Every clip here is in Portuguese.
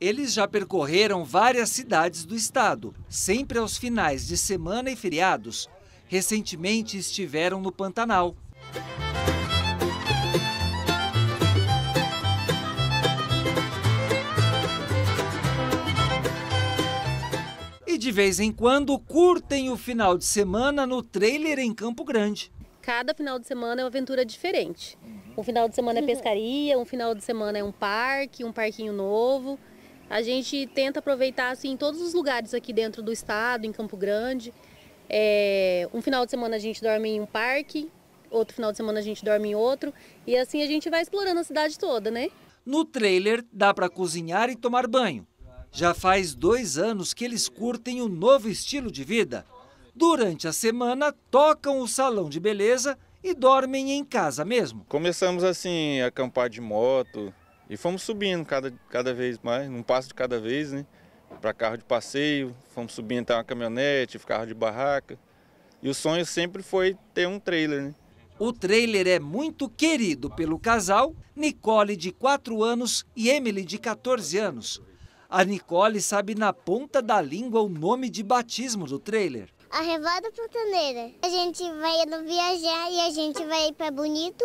Eles já percorreram várias cidades do estado, sempre aos finais de semana e feriados. Recentemente estiveram no Pantanal. E de vez em quando curtem o final de semana no trailer em Campo Grande. Cada final de semana é uma aventura diferente. Um final de semana é uhum. pescaria, um final de semana é um parque, um parquinho novo. A gente tenta aproveitar assim todos os lugares aqui dentro do estado, em Campo Grande. É, um final de semana a gente dorme em um parque, outro final de semana a gente dorme em outro. E assim a gente vai explorando a cidade toda, né? No trailer dá para cozinhar e tomar banho. Já faz dois anos que eles curtem o um novo estilo de vida. Durante a semana, tocam o salão de beleza e dormem em casa mesmo. Começamos assim, a acampar de moto, e fomos subindo cada, cada vez mais, um passo de cada vez, né? Para carro de passeio, fomos subindo até uma caminhonete, carro de barraca. E o sonho sempre foi ter um trailer, né? O trailer é muito querido pelo casal, Nicole, de 4 anos, e Emily, de 14 anos. A Nicole sabe na ponta da língua o nome de batismo do trailer. A Revoada A gente vai indo viajar e a gente vai para Bonito,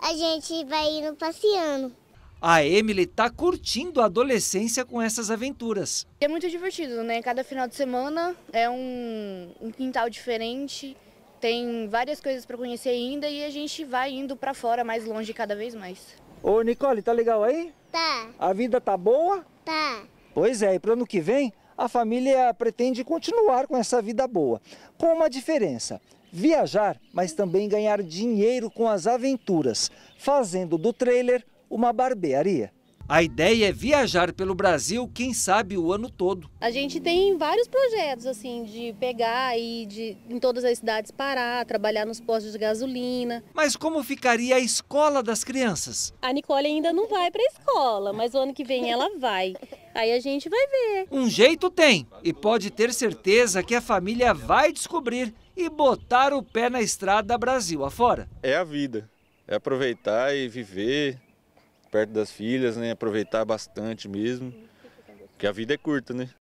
a gente vai indo passeando. A Emily está curtindo a adolescência com essas aventuras. É muito divertido, né? Cada final de semana é um, um quintal diferente, tem várias coisas para conhecer ainda e a gente vai indo para fora mais longe cada vez mais. Ô Nicole, tá legal aí? Tá. A vida tá boa? Tá. Pois é, e para ano que vem a família pretende continuar com essa vida boa, com uma diferença viajar, mas também ganhar dinheiro com as aventuras, fazendo do trailer uma barbearia. A ideia é viajar pelo Brasil, quem sabe o ano todo. A gente tem vários projetos assim de pegar e de em todas as cidades parar, trabalhar nos postos de gasolina. Mas como ficaria a escola das crianças? A Nicole ainda não vai para a escola, mas o ano que vem ela vai. Aí a gente vai ver. Um jeito tem e pode ter certeza que a família vai descobrir e botar o pé na estrada Brasil afora. É a vida. É aproveitar e viver perto das filhas, né? Aproveitar bastante mesmo. Porque a vida é curta, né?